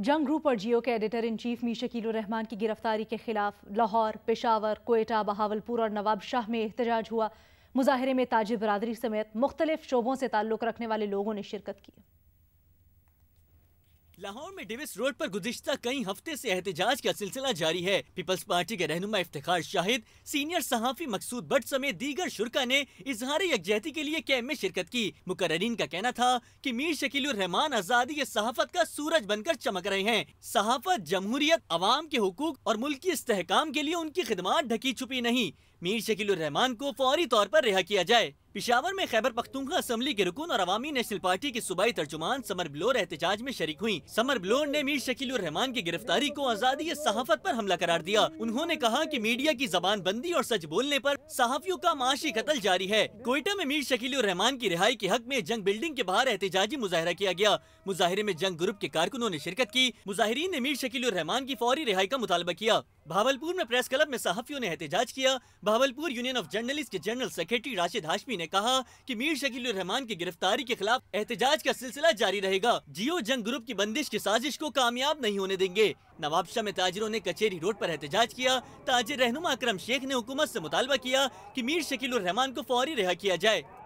जंग ग्रुप और जियो के editor in chief Mir Shakil Rahman की गिरफ्तारी के खिलाफ लाहौर पेशावर कोयटा बहावलपुर और नवाबशाह में एहतजाज हुआ मुजाहरे में ताजिर बरदरी समेत मुख्तलिफ शोबों से ताल्लुक़ रखने वाले लोगों ने शिरकत की लाहौर में डेविस रोड पर गुजश्ता कई हफ्ते से एहतजाज का सिलसिला जारी है पीपल्स पार्टी के रहनुमा इफ्तार शाहिद सीनियर सहाफी मकसूद भट्ट समेत दीगर शुरा ने इजहार यकजहती के लिए कैम्प में शिरकत की मुकर्रीन का कहना था कि मीर शकील रहमान आजादी के सहाफत का सूरज बनकर चमक रहे हैं सहाफत जमहूरियत आवाम के हकूक और मुल्क की इसकाम के लिए उनकी खिदमत ढकी छुपी नहीं मीर शकील रहमान को फौरी तौर पर रिहा किया जाए पिशावर में खैबर पख्तूनखा असम्बली के रुकन और अवामी नेशनल पार्टी के सूबाई तर्जुमान समर ब्लोर एहतजाज में शरीक हुई समर ब्लोर ने मीर शकील रहमान की गिरफ्तारी को आजादी सहाफत आरोप हमला करार दिया उन्होंने कहा की मीडिया की जबान बंदी और सच बोलने आरोप सहाफियों का माशी कतल जारी है कोयटा में मीर शकील रहमान की रिहाई के हक में जंग बिल्डिंग के बाहर एहतजाजी मुजाहरा किया गया मुजाहरे में जंग ग्रुप के कारकुनों ने शिरकत की मुजाहरीन ने मीर शकील रहमान की फौरी रिहाई का मुतालबा किया भावलपुर में प्रेस क्लब में सहाफियों ने एहतजाज किया भावलपुर यूनियन ऑफ जर्नलिस्ट के जनरल सेक्रेटरी राशिद हाशमी ने कहा कि मीर शकील रहमान की गिरफ्तारी के खिलाफ एहतजाज का सिलसिला जारी रहेगा जियो जंग ग्रुप की बंदिश की साजिश को कामयाब नहीं होने देंगे नवाबशाह में ताजरों ने कचेरी रोड आरोप एहतजाज किया ताजिर रहनुमा अक्रम शेख ने हुकूमत ऐसी मुतालबा किया की कि मीर शकील रहमान को फौरी रिहा किया जाए